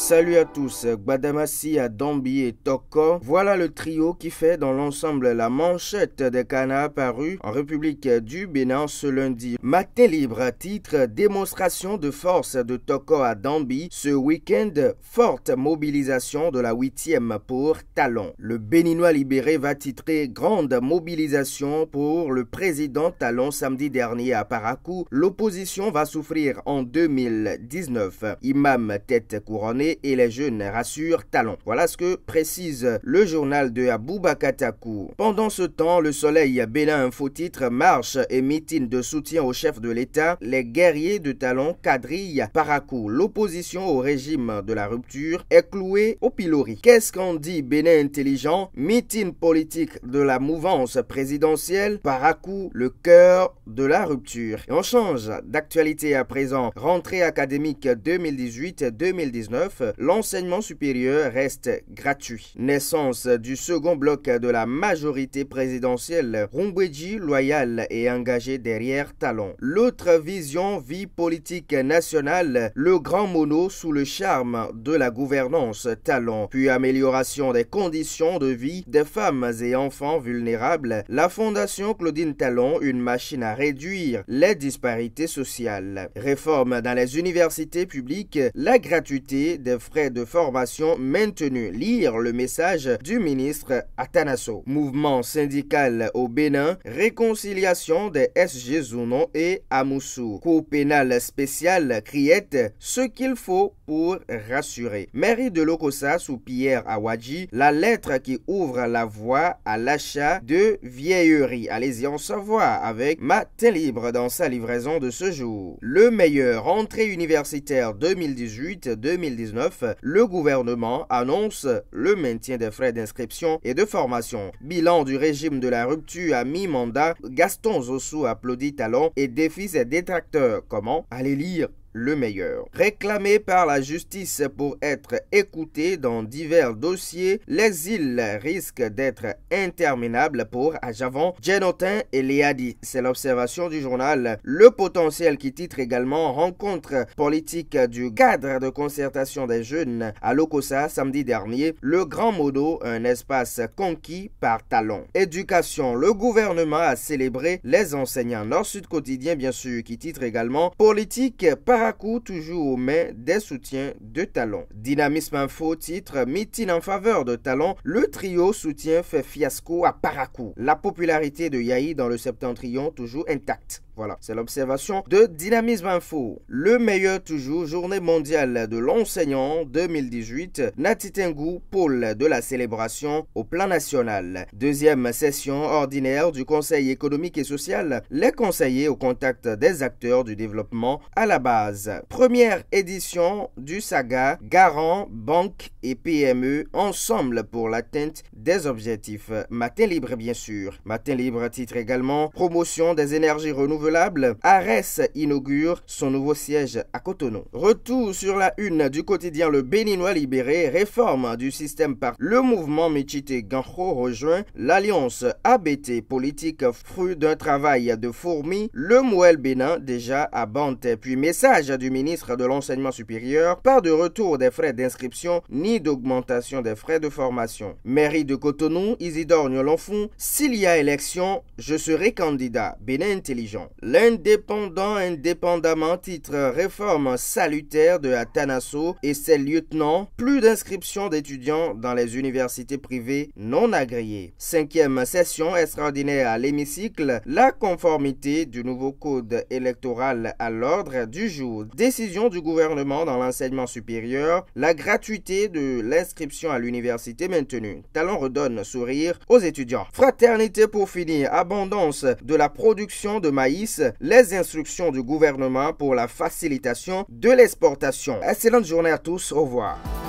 Salut à tous, à Dambi et Toko. Voilà le trio qui fait dans l'ensemble la manchette des canards apparus en République du Bénin ce lundi. Matin libre titre Démonstration de force de Toko à Dambi. Ce week-end, forte mobilisation de la huitième pour Talon. Le Béninois libéré va titrer Grande mobilisation pour le président Talon samedi dernier à Parakou. L'opposition va souffrir en 2019. Imam tête couronnée et les jeunes, rassurent Talon. Voilà ce que précise le journal de Abouba Pendant ce temps, le soleil Bénin faux titre marche et meeting de soutien au chef de l'État, les guerriers de Talon quadrillent Paracou. L'opposition au régime de la rupture est clouée au pilori. Qu'est-ce qu'on dit Bénin intelligent Meeting politique de la mouvance présidentielle, Paracou, le cœur de la rupture. Et on change d'actualité à présent. Rentrée académique 2018-2019, l'enseignement supérieur reste gratuit. Naissance du second bloc de la majorité présidentielle, Rumbweji loyal et engagé derrière Talon. L'autre vision vie politique nationale, le grand mono sous le charme de la gouvernance Talon, puis amélioration des conditions de vie des femmes et enfants vulnérables, la Fondation Claudine Talon, une machine à réduire les disparités sociales. Réforme dans les universités publiques, la gratuité des frais de formation maintenus. Lire le message du ministre Atanasso. Mouvement syndical au Bénin, réconciliation des SG Zounon et Amoussou. Cour pénal spécial Criette, ce qu'il faut pour rassurer. Mairie de Lokossa sous Pierre Awadji, la lettre qui ouvre la voie à l'achat de vieilleries. Allez-y en savoir avec Matin Libre dans sa livraison de ce jour. Le meilleur entrée universitaire 2018-2019 le gouvernement annonce le maintien des frais d'inscription et de formation. Bilan du régime de la rupture à mi-mandat, Gaston Zossou applaudit Talon et défie ses détracteurs. Comment Allez lire le meilleur. Réclamé par la justice pour être écouté dans divers dossiers, les îles risquent d'être interminable pour Ajavon, Jenotin et Léadi. C'est l'observation du journal Le Potentiel qui titre également Rencontre politique du cadre de concertation des jeunes à Lokosa samedi dernier, le Grand Modo, un espace conquis par Talon. Éducation, le gouvernement a célébré les enseignants Nord-Sud quotidien bien sûr qui titre également Politique par Paracou toujours aux mains des soutiens de Talon. Dynamisme Info titre Meeting en faveur de Talon, le trio soutien fait fiasco à Paracou. La popularité de Yahi dans le septentrion toujours intacte. Voilà, c'est l'observation de Dynamisme Info. Le meilleur toujours, journée mondiale de l'enseignant 2018, Natitengu, pôle de la célébration au plan national. Deuxième session ordinaire du Conseil économique et social, les conseillers au contact des acteurs du développement à la base. Première édition du saga Garant, Banque et PME ensemble pour l'atteinte des objectifs. Matin libre bien sûr. Matin libre titre également Promotion des énergies renouvelables Arès inaugure son nouveau siège à Cotonou. Retour sur la une du quotidien Le Béninois libéré, réforme du système par le mouvement Michite Gancho rejoint l'alliance ABT politique fruit d'un travail de fourmi, le Mouel Bénin déjà à Banté. Puis message du ministre de l'enseignement supérieur, pas de retour des frais d'inscription ni d'augmentation des frais de formation. Mairie de Cotonou, Isidore Nolonfou, s'il y a élection, je serai candidat. Bénin intelligent. L'indépendant indépendamment titre réforme salutaire de Atanasso et ses lieutenants, plus d'inscriptions d'étudiants dans les universités privées non agréées. Cinquième session extraordinaire à l'hémicycle, la conformité du nouveau code électoral à l'ordre du jour, décision du gouvernement dans l'enseignement supérieur, la gratuité de l'inscription à l'université maintenue. Talon redonne sourire aux étudiants. Fraternité pour finir, abondance de la production de maïs les instructions du gouvernement pour la facilitation de l'exportation. Excellente journée à tous, au revoir.